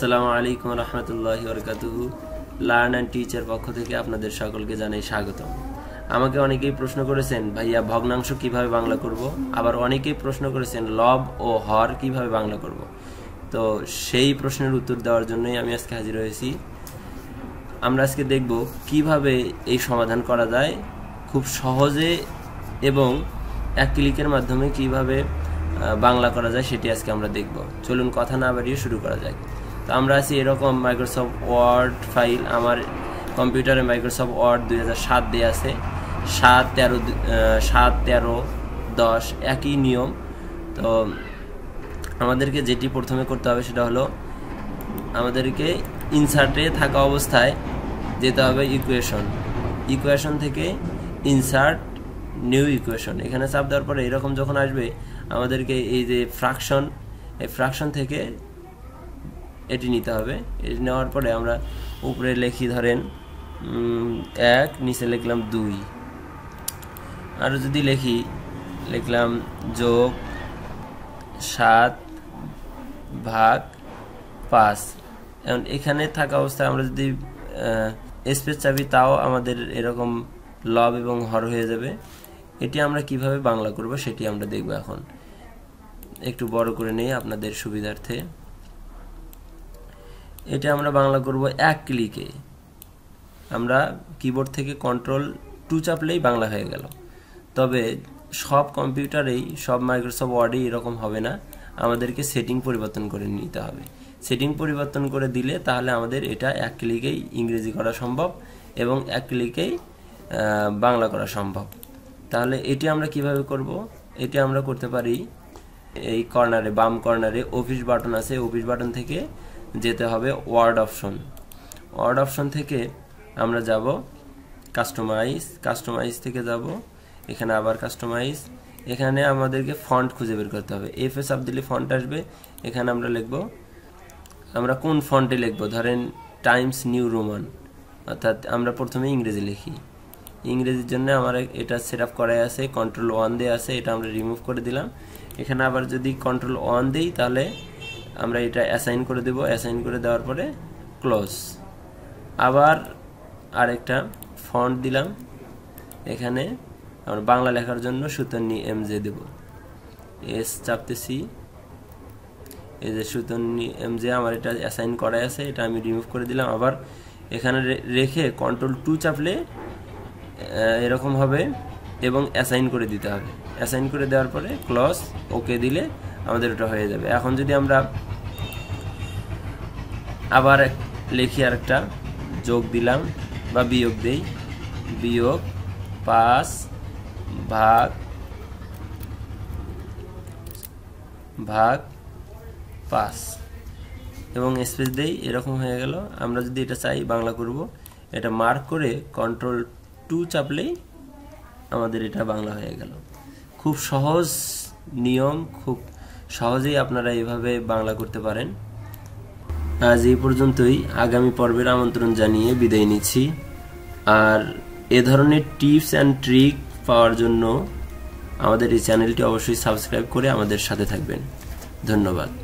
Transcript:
আসসালামু আলাইকুম রহমতুল্লাহ বরকাত লার্ন অ্যান্ড টিচার পক্ষ থেকে আপনাদের সকলকে জানাই স্বাগত আমাকে অনেকেই প্রশ্ন করেছেন ভাইয়া ভগ্নাংশ কিভাবে বাংলা করব আবার অনেকেই প্রশ্ন করেছেন লব ও হর কিভাবে বাংলা করব তো সেই প্রশ্নের উত্তর দেওয়ার জন্যই আমি আজকে হাজির হয়েছি আমরা আজকে দেখব কিভাবে এই সমাধান করা যায় খুব সহজে এবং এক ক্লিকের মাধ্যমে কিভাবে বাংলা করা যায় সেটি আজকে আমরা দেখব চলুন কথা না বাড়িয়ে শুরু করা যায় তো আমরা আছি এরকম মাইক্রোসফট ওয়ার্ড ফাইল আমার কম্পিউটারে মাইক্রোসফট ওয়ার্ড দুই হাজার সাত দিয়ে আছে সাত তেরো সাত তেরো দশ একই নিয়ম তো আমাদেরকে যেটি প্রথমে করতে হবে সেটা হলো আমাদেরকে ইনসার্টে থাকা অবস্থায় যেতে হবে ইকুয়েশন ইকুয়েশন থেকে ইনসার্ট নিউ ইকুয়েশন এখানে চাপ দেওয়ার পরে এরকম যখন আসবে আমাদেরকে এই যে ফ্রাকশন এই ফ্রাকশন থেকে এটি নিতে হবে এটি নেওয়ার পরে আমরা উপরে লেখি ধরেন এক নিচে লিখলাম দুই আর যদি লেখি লিখলাম যোগ সাত ভাগ পাঁচ এখন এখানে থাকা অবস্থায় আমরা যদি স্পেস চাবি তাও আমাদের এরকম লব এবং হর হয়ে যাবে এটি আমরা কিভাবে বাংলা করব সেটি আমরা দেখব এখন একটু বড় করে নেই আপনাদের সুবিধার্থে এটা আমরা বাংলা করব এক ক্লিকে আমরা কিবোর্ড থেকে কন্ট্রোল টু চাপলেই বাংলা হয়ে গেল তবে সব কম্পিউটারেই সব মাইক্রোসফট ওয়ার্ডেই এরকম হবে না আমাদেরকে সেটিং পরিবর্তন করে নিতে হবে সেটিং পরিবর্তন করে দিলে তাহলে আমাদের এটা এক ক্লিকেই ইংরেজি করা সম্ভব এবং এক ক্লিকেই বাংলা করা সম্ভব তাহলে এটি আমরা কিভাবে করব এটি আমরা করতে পারি এই কর্নারে বাম কর্নারে অফিস বাটন আছে অফিস বাটন থেকে যেতে হবে ওয়ার্ড অপশন ওয়ার্ড অপশন থেকে আমরা যাব কাস্টমাইজ কাস্টমাইজ থেকে যাব এখানে আবার কাস্টমাইজ এখানে আমাদেরকে ফন্ট খুঁজে বের করতে হবে এফ এস আপ দিলে ফন্ট আসবে এখানে আমরা লিখব আমরা কোন ফন্টে লিখব ধরেন টাইমস নিউ রোমান অর্থাৎ আমরা প্রথমে ইংরেজি লিখি ইংরেজির জন্য আমার এটা সেট আপ করাই আছে কন্ট্রোল ওয়ান দিয়ে আছে এটা আমরা রিমুভ করে দিলাম এখানে আবার যদি কন্ট্রোল ওয়ান দিই তাহলে আমরা এটা অ্যাসাইন করে দেব অ্যাসাইন করে দেওয়ার পরে ক্লোজ আবার আরেকটা ফন্ট দিলাম এখানে আমরা বাংলা লেখার জন্য সুতন্নি এম জে দেব এস চাপতেছি এই যে সুতন্নি এম জে আমার এটা অ্যাসাইন করাই আছে এটা আমি রিমুভ করে দিলাম আবার এখানে রেখে কন্ট্রোল টু চাপলে এরকম হবে এবং অ্যাসাইন করে দিতে হবে অ্যাসাইন করে দেওয়ার পরে ক্লস ওকে দিলে আমাদের ওটা হয়ে যাবে এখন যদি আমরা আবার লিখি আর একটা যোগ দিলাম বা বিয়োগ দেই বিয়োগ পাঁচ ভাগ ভাগ পাঁচ এবং স্পেস দেই এরকম হয়ে গেল আমরা যদি এটা চাই বাংলা করব এটা মার্ক করে কন্ট্রোল টু চাপলেই আমাদের এটা বাংলা হয়ে গেল খুব সহজ নিয়ম খুব সহজেই আপনারা এভাবে বাংলা করতে পারেন আজ এই পর্যন্তই আগামী পর্বের আমন্ত্রণ জানিয়ে বিদায় নিচ্ছি আর এ ধরনের টিপস অ্যান্ড ট্রিক পাওয়ার জন্য আমাদের এই চ্যানেলটি অবশ্যই সাবস্ক্রাইব করে আমাদের সাথে থাকবেন ধন্যবাদ